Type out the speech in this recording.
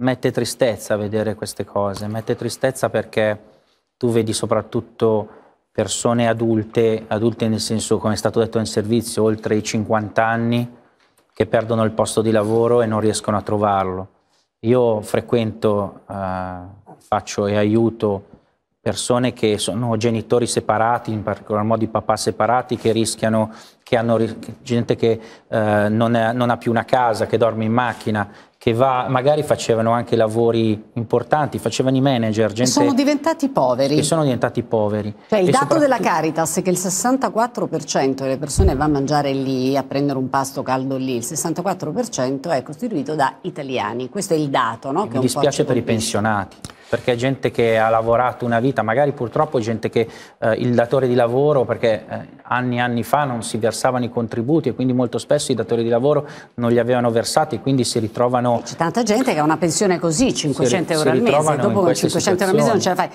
mette tristezza vedere queste cose, mette tristezza perché tu vedi soprattutto persone adulte, adulte nel senso come è stato detto in servizio, oltre i 50 anni, che perdono il posto di lavoro e non riescono a trovarlo. Io frequento, eh, faccio e aiuto persone che sono genitori separati, in particolar modo i papà separati, che rischiano, che hanno gente che eh, non, è, non, ha più una casa, che dorme in macchina, che va, magari facevano anche lavori importanti, facevano i manager. Gente, sono diventati poveri. Che sono diventati poveri. Cioè, il dato della Caritas è che il 64% delle persone va a mangiare lì, a prendere un pasto caldo lì, il 64% è costituito da italiani. Questo è il dato. No? mi dispiace per i pensionati perché gente che ha lavorato una vita, magari purtroppo gente che eh, il datore di lavoro, perché eh, anni e anni fa non si versavano i contributi e quindi molto spesso i datori di lavoro non li avevano versati e quindi si ritrovano... C'è tanta gente che ha una pensione così, 500 si, euro si al mese, dopo con 500 situazioni. euro al mese non ce la fai.